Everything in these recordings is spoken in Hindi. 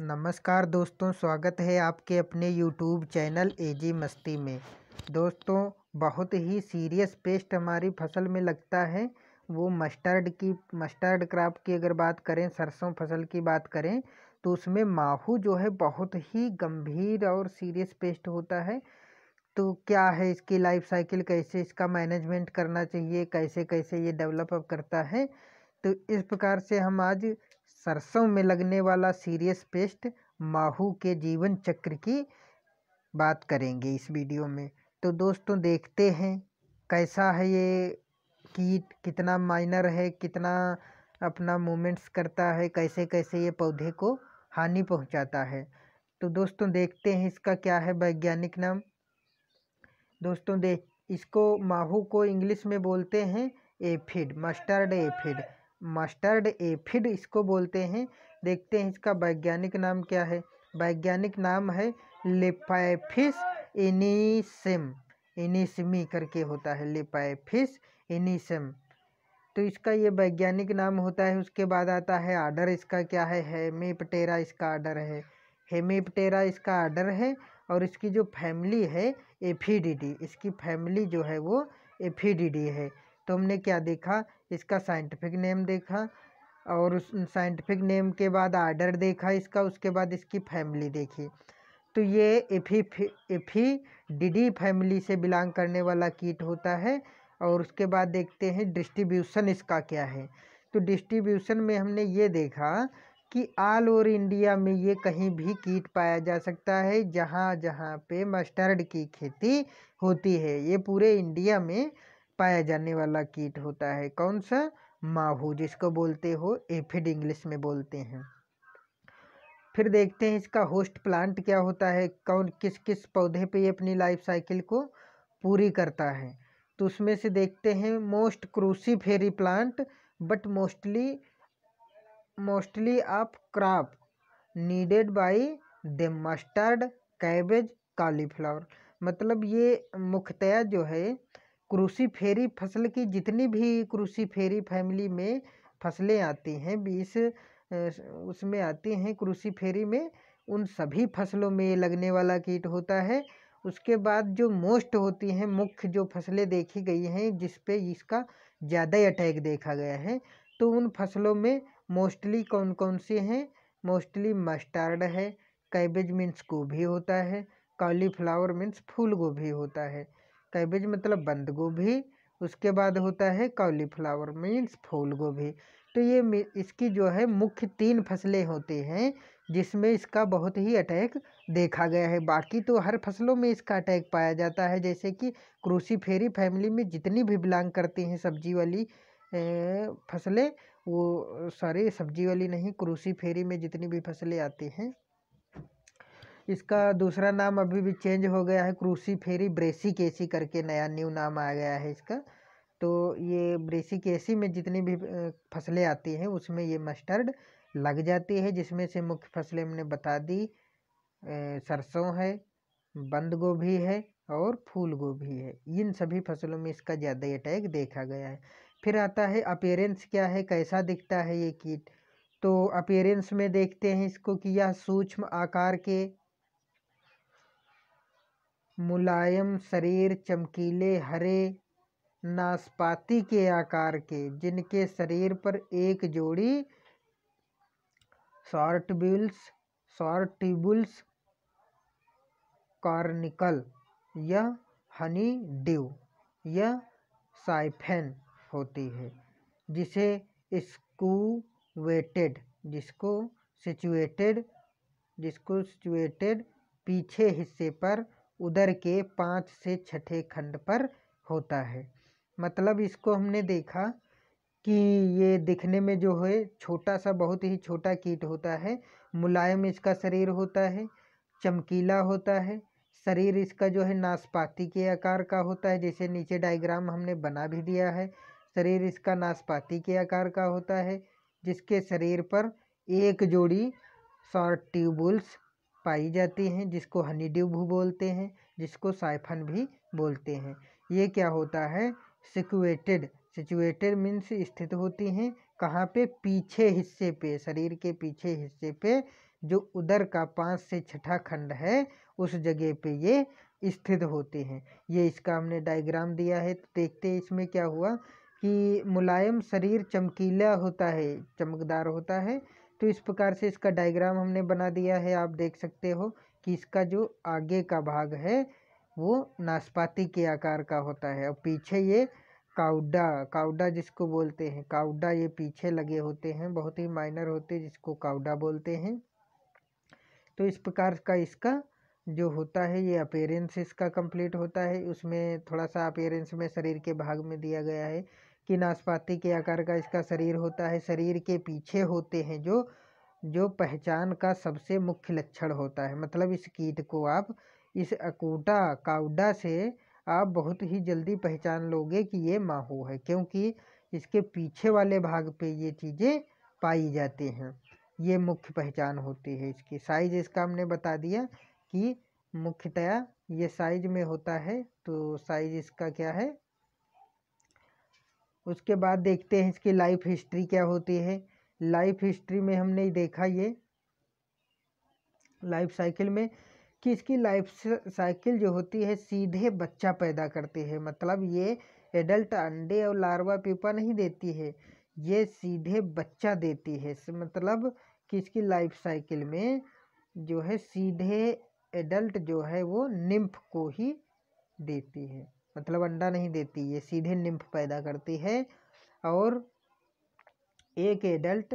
नमस्कार दोस्तों स्वागत है आपके अपने यूट्यूब चैनल जी मस्ती में दोस्तों बहुत ही सीरियस पेस्ट हमारी फसल में लगता है वो मस्टर्ड की मस्टर्ड क्रॉप की अगर बात करें सरसों फसल की बात करें तो उसमें माहू जो है बहुत ही गंभीर और सीरियस पेस्ट होता है तो क्या है इसकी लाइफ साइकिल कैसे इसका मैनेजमेंट करना चाहिए कैसे कैसे ये डेवलप करता है तो इस प्रकार से हम आज सरसों में लगने वाला सीरियस पेस्ट माहू के जीवन चक्र की बात करेंगे इस वीडियो में तो दोस्तों देखते हैं कैसा है ये कीट कितना माइनर है कितना अपना मूवमेंट्स करता है कैसे कैसे ये पौधे को हानि पहुंचाता है तो दोस्तों देखते हैं इसका क्या है वैज्ञानिक नाम दोस्तों देख इसको माहू को इंग्लिश में बोलते हैं aphid mustard aphid mustard aphid इसको बोलते हैं देखते हैं इसका वैज्ञानिक नाम क्या है वैज्ञानिक नाम है लिपाइफिस इनिसम इनिसमी करके होता है लिपाइफिस इनिसम तो इसका ये वैज्ञानिक नाम होता है उसके बाद आता है आर्डर इसका क्या है हेमेपटेरा इसका आर्डर है हेमेपटेरा इसका आर्डर है और इसकी जो फैमिली है एफीडीडी इसकी फैमिली जो है वो एफिडिडी है तो हमने क्या देखा इसका साइंटिफिक नेम देखा और उस साइंटिफिक नेम के बाद आर्डर देखा इसका उसके बाद इसकी फैमिली देखी तो ये एफी एफी डीडी फैमिली से बिलोंग करने वाला कीट होता है और उसके बाद देखते हैं डिस्ट्रीब्यूशन इसका क्या है तो डिस्ट्रीब्यूशन में हमने ये देखा कि ऑल ओवर इंडिया में ये कहीं भी कीट पाया जा सकता है जहाँ जहाँ पे मस्टर्ड की खेती होती है ये पूरे इंडिया में पाया जाने वाला कीट होता है कौन सा माहू जिसको बोलते हो एफिड इंग्लिश में बोलते हैं फिर देखते हैं इसका होस्ट प्लांट क्या होता है कौन किस किस पौधे पे ये अपनी लाइफ साइकिल को पूरी करता है तो उसमें से देखते हैं most cruciferae plant but mostly mostly आप crop needed by the mustard cabbage cauliflower मतलब ये मुख्यतया जो है क्रूसीफेरी फसल की जितनी भी क्रूसीफेरी फैमिली में फसलें आती हैं बीस उसमें आती हैं क्रूसीफेरी में उन सभी फसलों में लगने वाला कीट होता है उसके बाद जो मोस्ट होती हैं मुख्य जो फसलें देखी गई हैं जिस पे इसका ज़्यादा अटैक देखा गया है तो उन फसलों में मोस्टली कौन कौन सी हैं मोस्टली मस्टार्ड है कैबेज मीन्स गोभी होता है कॉलीफ्लावर मीन्स फूल गोभी होता है कैबेज मतलब बंद गोभी उसके बाद होता है कॉलीफ्लावर मीन्स फूल गोभी तो ये इसकी जो है मुख्य तीन फसलें होती हैं जिसमें इसका बहुत ही अटैक देखा गया है बाकी तो हर फसलों में इसका अटैक पाया जाता है जैसे कि क्रूसी फेरी फैमिली में जितनी भी बिलोंग करती हैं सब्जी वाली फसलें वो सॉरी सब्जी वाली नहीं क्रूसी फेरी में जितनी भी फसलें आती हैं इसका दूसरा नाम अभी भी चेंज हो गया है क्रूसी फेरी ब्रेसी केसी करके नया न्यू नाम आ गया है इसका तो ये ब्रेसी केसी में जितनी भी फसलें आती हैं उसमें ये मस्टर्ड लग जाती है जिसमें से मुख्य फसलें हमने बता दी सरसों है बंद गोभी है और फूल गोभी है इन सभी फसलों में इसका ज़्यादा अटैक देखा गया है फिर आता है अपेरेंस क्या है कैसा दिखता है ये कीट तो अपेरेंस में देखते हैं इसको कि यह सूक्ष्म आकार के मुलायम शरीर चमकीले हरे नाशपाती के आकार के जिनके शरीर पर एक जोड़ी शॉर्टबुल्स शॉर्टिबुल्स कॉर्निकल या हनी ड्यू या साइफेन होती है जिसे स्कूवेटेड जिसको सिचुएटेड जिसको सिचुएटेड पीछे हिस्से पर उधर के पाँच से छठे खंड पर होता है मतलब इसको हमने देखा कि ये दिखने में जो है छोटा सा बहुत ही छोटा कीट होता है मुलायम इसका शरीर होता है चमकीला होता है शरीर इसका जो है नाशपाती के आकार का होता है जैसे नीचे डायग्राम हमने बना भी दिया है शरीर इसका नाशपाती के आकार का होता है जिसके शरीर पर एक जोड़ी शॉर्ट ट्यूबुल्स पाई जाती हैं जिसको हनी ड्यू भी बोलते हैं जिसको साइफन भी बोलते हैं ये क्या होता है सिक्वेटेड सिचुएटेड मीन्स स्थित होती हैं कहाँ पे पीछे हिस्से पे शरीर के पीछे हिस्से पे जो उधर का पाँच से छठा खंड है उस जगह पे ये स्थित होते हैं ये इसका हमने डायग्राम दिया है तो देखते हैं इसमें क्या हुआ कि मुलायम शरीर चमकीला होता है चमकदार होता है तो इस प्रकार से इसका डायग्राम हमने बना दिया है आप देख सकते हो कि इसका जो आगे का भाग है वो नाशपाती के आकार का होता है और पीछे ये काउडा काउडा जिसको बोलते हैं काउडा ये पीछे लगे होते हैं बहुत ही माइनर होते हैं जिसको काउडा बोलते हैं तो इस प्रकार का इसका जो होता है ये अपेरेंस इसका कंप्लीट होता है उसमें थोड़ा सा अपेरेंस में शरीर के भाग में दिया गया है कि नाशपाती के आकार का इसका शरीर होता है शरीर के पीछे होते हैं जो जो पहचान का सबसे मुख्य लक्षण होता है मतलब इस कीट को आप इस अकूटा काउडा से आप बहुत ही जल्दी पहचान लोगे कि ये माहू है क्योंकि इसके पीछे वाले भाग पे ये चीज़ें पाई जाती हैं ये मुख्य पहचान होती है इसकी साइज इसका हमने बता दिया कि मुख्यतया ये साइज में होता है तो साइज इसका क्या है उसके बाद देखते हैं इसकी लाइफ हिस्ट्री क्या होती है लाइफ हिस्ट्री में हमने देखा ये लाइफ साइकिल में कि इसकी लाइफ साइकिल जो होती है सीधे बच्चा पैदा करती है मतलब ये एडल्ट अंडे और लार्वा पीपा नहीं देती है ये सीधे बच्चा देती है मतलब कि इसकी लाइफ साइकिल में जो है सीधे एडल्ट जो है वो निम्फ को ही देती है मतलब अंडा नहीं देती ये सीधे निम्फ पैदा करती है और एक एडल्ट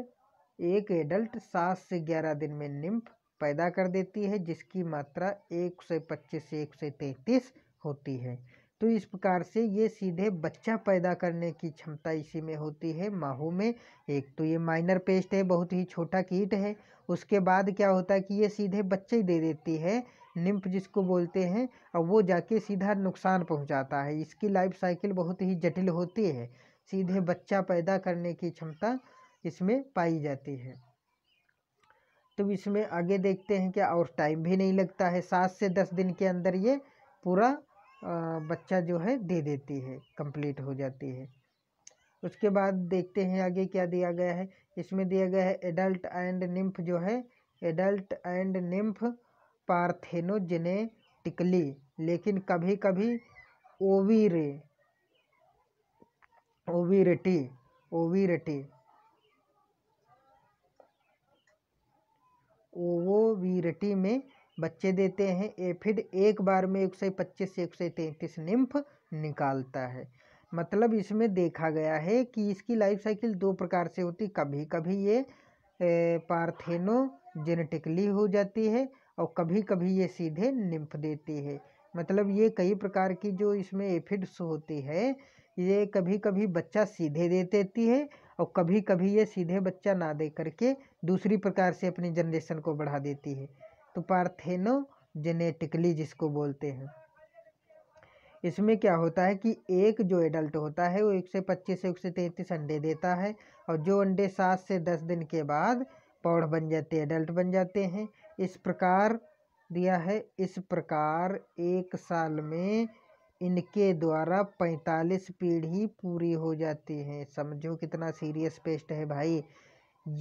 एक एडल्ट सात से ग्यारह दिन में निम्फ पैदा कर देती है जिसकी मात्रा एक से पच्चीस से एक से तैंतीस होती है तो इस प्रकार से ये सीधे बच्चा पैदा करने की क्षमता इसी में होती है माहू में एक तो ये माइनर पेस्ट है बहुत ही छोटा कीट है उसके बाद क्या होता है कि ये सीधे बच्चे ही दे देती है निम्फ जिसको बोलते हैं और वो जाके सीधा नुकसान पहुंचाता है इसकी लाइफ साइकिल बहुत ही जटिल होती है सीधे बच्चा पैदा करने की क्षमता इसमें पाई जाती है तो इसमें आगे देखते हैं क्या और टाइम भी नहीं लगता है सात से दस दिन के अंदर ये पूरा बच्चा जो है दे देती है कंप्लीट हो जाती है उसके बाद देखते हैं आगे क्या दिया गया है इसमें दिया गया है एडल्ट एंड निम्फ जो है एडल्ट एंड निम्फ पार्थेनोजेनेटिकली लेकिन कभी कभी ओवीरे ओवीरेटी ओवीरेटी ओवोवीरेटी में बच्चे देते हैं एफिड एक बार में एक सौ पच्चीस से एक सौ तैंतीस निम्फ निकालता है मतलब इसमें देखा गया है कि इसकी लाइफ साइकिल दो प्रकार से होती कभी कभी ये पार्थेनो जेनेटिकली हो जाती है और कभी कभी ये सीधे निम्फ देती है मतलब ये कई प्रकार की जो इसमें एफिड्स होती है ये कभी कभी बच्चा सीधे दे देती है और कभी कभी ये सीधे बच्चा ना दे करके दूसरी प्रकार से अपनी जनरेशन को बढ़ा देती है तो पार्थेनो जेनेटिकली जिसको बोलते हैं इसमें क्या होता है कि एक जो एडल्ट होता है वो एक से पच्चीस से एक से तैंतीस अंडे देता है और जो अंडे सात से दस दिन के बाद पौढ़ बन जाते एडल्ट बन जाते हैं इस प्रकार दिया है इस प्रकार एक साल में इनके द्वारा पैंतालीस पीढ़ी पूरी हो जाती है समझो कितना सीरियस पेस्ट है भाई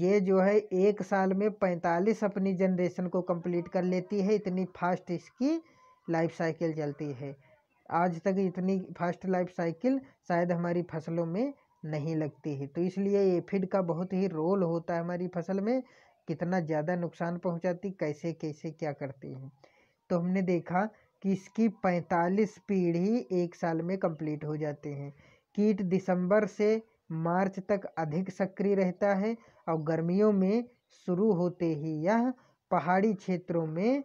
ये जो है एक साल में पैंतालीस अपनी जनरेशन को कंप्लीट कर लेती है इतनी फास्ट इसकी लाइफ साइकिल चलती है आज तक इतनी फास्ट लाइफ साइकिल शायद हमारी फसलों में नहीं लगती है तो इसलिए एफिड का बहुत ही रोल होता है हमारी फसल में कितना ज़्यादा नुकसान पहुंचाती कैसे कैसे क्या करती है तो हमने देखा कि इसकी पैंतालीस पीढ़ी एक साल में कंप्लीट हो जाती हैं कीट दिसंबर से मार्च तक अधिक सक्रिय रहता है और गर्मियों में शुरू होते ही यह पहाड़ी क्षेत्रों में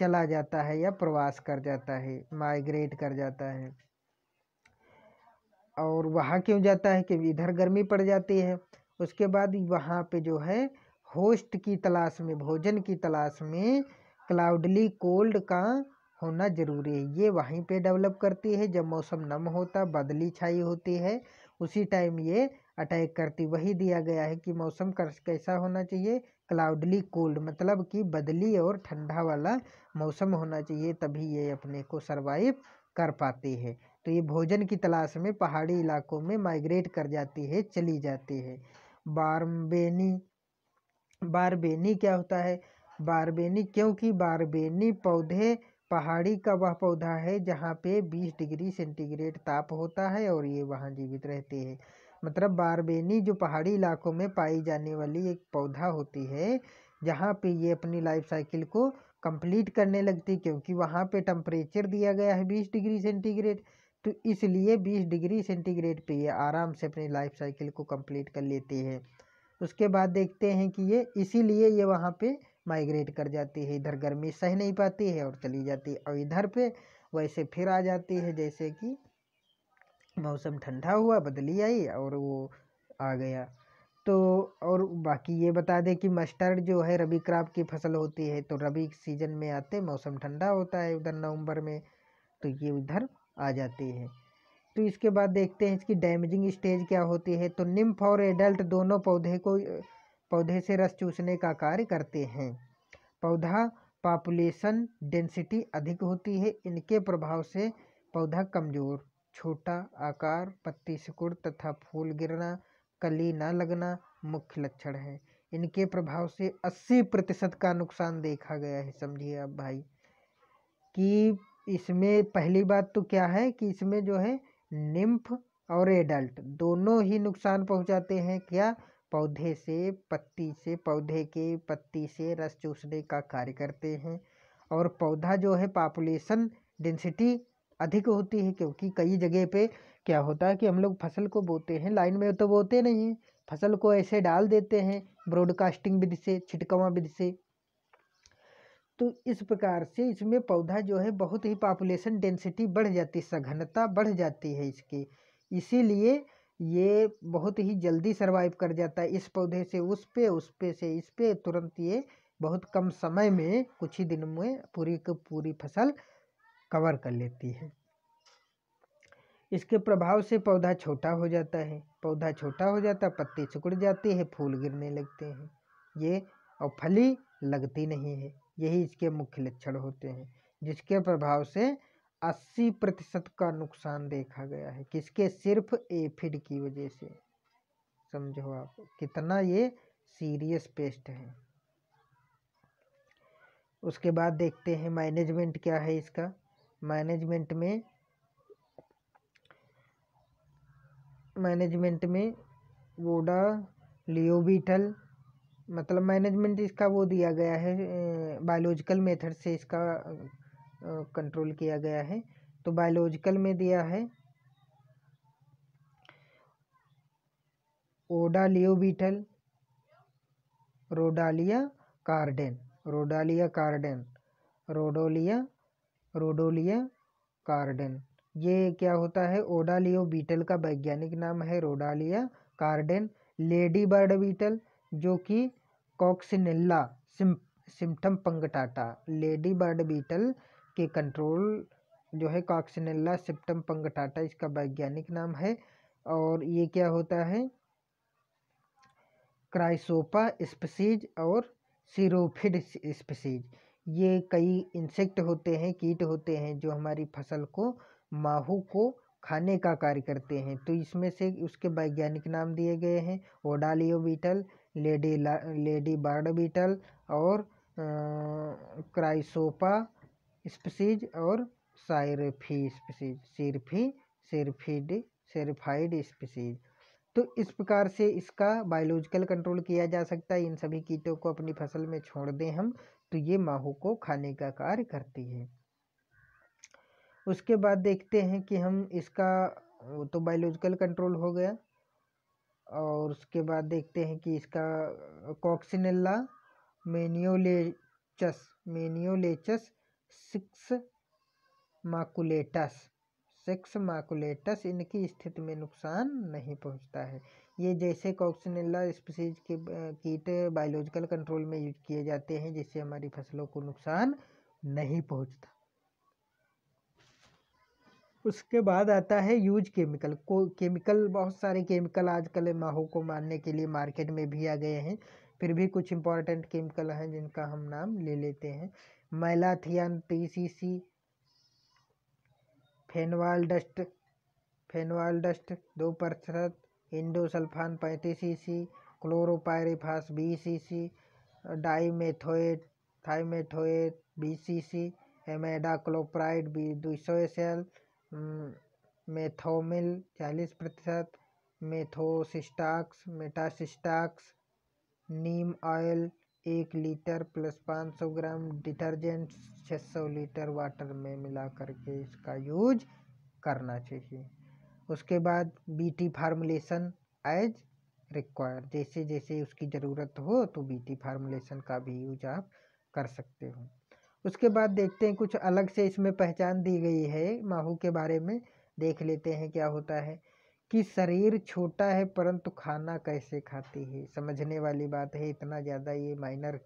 चला जाता है या प्रवास कर जाता है माइग्रेट कर जाता है और वहाँ क्यों जाता है कि इधर गर्मी पड़ जाती है उसके बाद वहाँ पे जो है होस्ट की तलाश में भोजन की तलाश में क्लाउडली कोल्ड का होना ज़रूरी है ये वहीं पे डेवलप करती है जब मौसम नम होता बदली छाई होती है उसी टाइम ये अटैक करती वही दिया गया है कि मौसम कैसा होना चाहिए क्लाउडली कोल्ड मतलब कि बदली और ठंडा वाला मौसम होना चाहिए तभी ये अपने को सरवाइव कर पाती है तो ये भोजन की तलाश में पहाड़ी इलाकों में माइग्रेट कर जाती है चली जाती है बारम्बेनी बारबेनी क्या होता है बारबेनी क्योंकि बारबेनी पौधे पहाड़ी का वह पौधा है जहाँ पे 20 डिग्री सेंटीग्रेड ताप होता है और ये वहाँ जीवित रहते हैं मतलब बारबेनी जो पहाड़ी इलाकों में पाई जाने वाली एक पौधा होती है जहाँ पे ये अपनी लाइफ साइकिल को कंप्लीट करने लगती क्योंकि वहाँ पे टम्परेचर दिया गया है बीस डिग्री सेंटीग्रेड तो इसलिए बीस डिग्री सेंटीग्रेड पे ये आराम से अपनी लाइफ साइकिल को कंप्लीट कर लेती है उसके बाद देखते हैं कि ये इसीलिए ये वहाँ पे माइग्रेट कर जाती है इधर गर्मी सह नहीं पाती है और चली जाती है और इधर पे वैसे फिर आ जाती है जैसे कि मौसम ठंडा हुआ बदली आई और वो आ गया तो और बाकी ये बता दें कि मस्टर्ड जो है रबी क्राप की फसल होती है तो रबी सीजन में आते मौसम ठंडा होता है उधर नवंबर में तो ये उधर आ जाती है तो इसके बाद देखते हैं इसकी डैमेजिंग स्टेज क्या होती है तो निम्फ और एडल्ट दोनों पौधे को पौधे से रस चूसने का कार्य करते हैं पौधा पॉपुलेशन डेंसिटी अधिक होती है इनके प्रभाव से पौधा कमज़ोर छोटा आकार पत्ती सिकुड़ तथा फूल गिरना कली ना लगना मुख्य लक्षण है इनके प्रभाव से अस्सी प्रतिशत का नुकसान देखा गया है समझिए आप भाई कि इसमें पहली बात तो क्या है कि इसमें जो है निम्फ और एडल्ट दोनों ही नुकसान पहुंचाते हैं क्या पौधे से पत्ती से पौधे के पत्ती से रस चूसने का कार्य करते हैं और पौधा जो है पॉपुलेशन डेंसिटी अधिक होती है क्योंकि कई जगह पे क्या होता है कि हम लोग फसल को बोते हैं लाइन में तो बोते नहीं हैं फसल को ऐसे डाल देते हैं ब्रॉडकास्टिंग विधि से छिटकवा विधि से तो इस प्रकार से इसमें पौधा जो है बहुत ही पॉपुलेशन डेंसिटी बढ़ जाती है सघनता बढ़ जाती है इसकी इसीलिए ये बहुत ही जल्दी सर्वाइव कर जाता है इस पौधे से उस पे उस पे से इस पे तुरंत ये बहुत कम समय में कुछ ही दिनों में पूरी की पूरी फसल कवर कर लेती है इसके प्रभाव से पौधा छोटा हो जाता है पौधा छोटा हो जाता है पत्ती सिकुड़ जाती है फूल गिरने लगते हैं ये और फली लगती नहीं है यही इसके मुख्य लक्षण होते हैं जिसके प्रभाव से 80 प्रतिशत का नुकसान देखा गया है किसके सिर्फ एफिड की वजह से समझो आप कितना ये सीरियस पेस्ट है उसके बाद देखते हैं मैनेजमेंट क्या है इसका मैनेजमेंट में मैनेजमेंट में वोडा लियोबीटल मतलब मैनेजमेंट इसका वो दिया गया है बायोलॉजिकल मेथड से इसका कंट्रोल किया गया है तो बायोलॉजिकल में दिया है ओडा लियोबीटल रोडालिया कार्डेन रोडालिया कार्डेन रोडोलिया रोडोलिया कार्डेन ये क्या होता है ओडालियो बीटल का वैज्ञानिक नाम है रोडालिया कार्डेन लेडी बर्ड बीटल जो कि कॉक्सिनेला सिम्टम पंगटाटा लेडी बर्ड बीटल के कंट्रोल जो है कॉक्सिनेला सिम्टम पंगटाटा इसका वैज्ञानिक नाम है और ये क्या होता है क्राइसोपा स्पीसीज और सीरोफिड स्पीसीज ये कई इंसेक्ट होते हैं कीट होते हैं जो हमारी फसल को माहू को खाने का कार्य करते हैं तो इसमें से उसके वैज्ञानिक नाम दिए गए हैं ओडालियो बीटल लेडी ला लेडी बर्ड बीटल और क्राइसोपा स्पीसीज और साइरफी स्पीसीज सिरफी सिरफिड सिरफाइड स्पीसीज तो इस प्रकार से इसका बायोलॉजिकल कंट्रोल किया जा सकता है इन सभी कीटों को अपनी फसल में छोड़ दें हम तो ये माहू को खाने का कार्य करती है उसके बाद देखते हैं कि हम इसका तो बायोलॉजिकल कंट्रोल हो गया और उसके बाद देखते हैं कि इसका कॉक्सिनेला मेनियोलेचस मेनियोलेचस सिक्स माकुलेटस सेक्स माकुलेटस इनकी स्थिति में नुकसान नहीं पहुंचता है ये जैसे कॉक्सिनेला स्पीसीज के कीट बायोलॉजिकल कंट्रोल में यूज किए जाते हैं जिससे हमारी फसलों को नुकसान नहीं पहुंचता उसके बाद आता है यूज केमिकल को केमिकल बहुत सारे केमिकल आजकल माहों को मारने के लिए मार्केट में भी आ गए हैं फिर भी कुछ इंपॉर्टेंट केमिकल हैं जिनका हम नाम ले लेते हैं मैलाथियन पीसीसी फेनवाल डस्ट फेनवाल डस्ट दो प्रतिशत इंडोसल्फान पैंतीस सी सी क्लोरोपायरिफास बीस सी सी डाईमेथोएट थाईमेथोएट बीस सी सी एमेडाक्लोप्राइड बी दो सौ एस एल मेथोमिल चालीस प्रतिशत मेथोसिस्टाक्स मेटासिस्टाक्स नीम ऑयल एक लीटर प्लस पाँच सौ ग्राम डिटर्जेंट सौ लीटर वाटर में मिला करके इसका यूज करना चाहिए उसके बाद बीटी फार्मुलेशन एज रिक्वायर जैसे जैसे उसकी ज़रूरत हो तो बीटी फार्मुलेशन का भी यूज आप कर सकते हो उसके बाद देखते हैं कुछ अलग से इसमें पहचान दी गई है माहू के बारे में देख लेते हैं क्या होता है कि शरीर छोटा है परंतु खाना कैसे खाती है समझने वाली बात है इतना ज़्यादा ये माइनर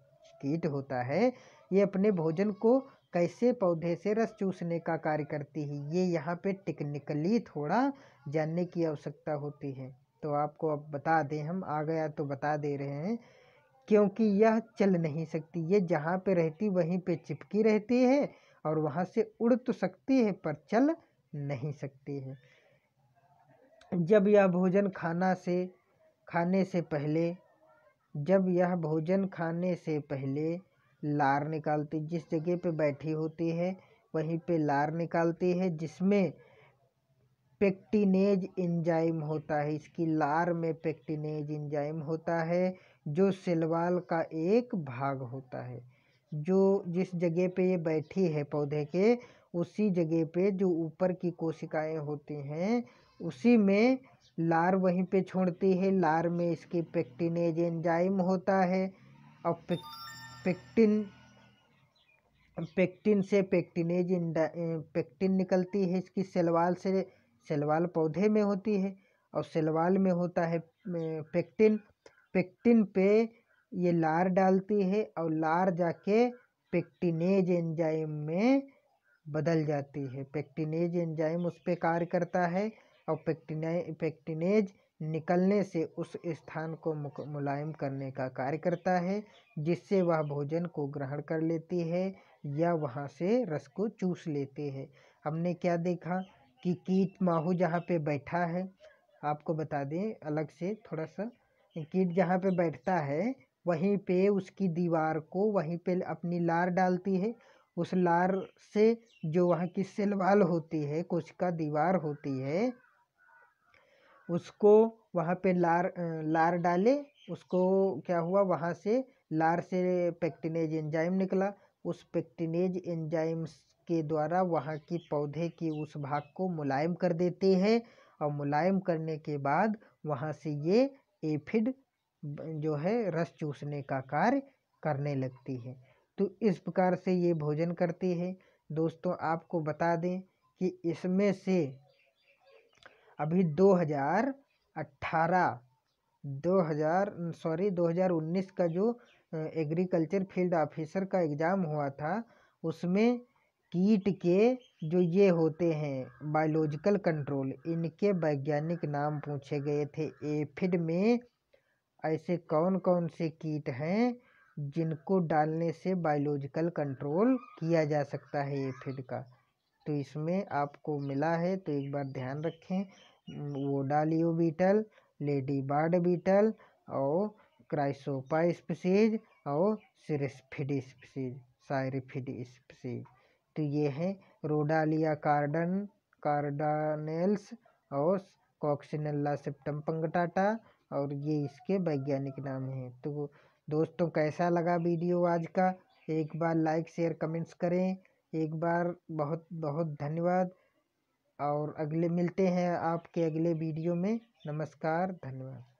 कीट होता है ये अपने भोजन को कैसे पौधे से रस चूसने का कार्य करती है ये यहाँ पे टेक्निकली थोड़ा जानने की आवश्यकता होती है तो आपको अब बता दें हम आ गया तो बता दे रहे हैं क्योंकि यह चल नहीं सकती ये जहाँ पे रहती वहीं पे चिपकी रहती है और वहाँ से उड़ तो सकती है पर चल नहीं सकती है जब यह भोजन खाना से खाने से पहले जब यह भोजन खाने से पहले लार निकालती जिस जगह पे बैठी होती है वहीं पे लार निकालती है जिसमें पेक्टिनेज इंजाइम होता है इसकी लार में पेक्टिनेज इंजाइम होता है जो सिलवाल का एक भाग होता है जो जिस जगह पे ये बैठी है पौधे के उसी जगह पे जो ऊपर की कोशिकाएं होती हैं उसी में लार वहीं पे छोड़ती है लार में इसकी पेक्टिनेज एंजाइम होता है और पेक्टिन पेक्टिन से पेक्टिनेज पेक्टिन निकलती है इसकी सेलवाल से सेलवाल पौधे में होती है और सेलवाल में होता है पेक्टिन पेक्टिन पे ये लार डालती है और लार जाके पेक्टिनेज एंजाइम में बदल जाती है पेक्टिनेज एंजाइम उस पर कार्य करता है और पेक्टिने पेक्टिनेज निकलने से उस स्थान को मुलायम करने का कार्य करता है जिससे वह भोजन को ग्रहण कर लेती है या वहाँ से रस को चूस लेती है हमने क्या देखा कि कीट माहू जहाँ पे बैठा है आपको बता दें अलग से थोड़ा सा कीट जहाँ पे बैठता है वहीं पे उसकी दीवार को वहीं पे अपनी लार डालती है उस लार से जो वहाँ की सिलवाल होती है कुछ का दीवार होती है उसको वहाँ पे लार लार डाले उसको क्या हुआ वहाँ से लार से पेक्टिनेज एंजाइम निकला उस पेक्टिनेज एंजाइम्स के द्वारा वहाँ की पौधे की उस भाग को मुलायम कर देते हैं और मुलायम करने के बाद वहाँ से ये एफिड जो है रस चूसने का कार्य करने लगती है तो इस प्रकार से ये भोजन करती है दोस्तों आपको बता दें कि इसमें से अभी 2018 2000 सॉरी 2019 का जो एग्रीकल्चर फील्ड ऑफिसर का एग्ज़ाम हुआ था उसमें कीट के जो ये होते हैं बायोलॉजिकल कंट्रोल इनके वैज्ञानिक नाम पूछे गए थे एफिड में ऐसे कौन कौन से कीट हैं जिनको डालने से बायोलॉजिकल कंट्रोल किया जा सकता है एफिड का तो इसमें आपको मिला है तो एक बार ध्यान रखें वो डालियो बीटल लेडी बार्ड बीटल और क्राइसोपा स्पीसीज और सिरस्फिड स्पीसीज साइरफिड स्पीसीज तो ये हैं रोडालिया कार्डन कार्डानेल्स और कॉक्सिनला सेप्टम पंगटाटा और ये इसके वैज्ञानिक नाम हैं तो दोस्तों कैसा लगा वीडियो आज का एक बार लाइक शेयर कमेंट्स करें एक बार बहुत बहुत धन्यवाद और अगले मिलते हैं आपके अगले वीडियो में नमस्कार धन्यवाद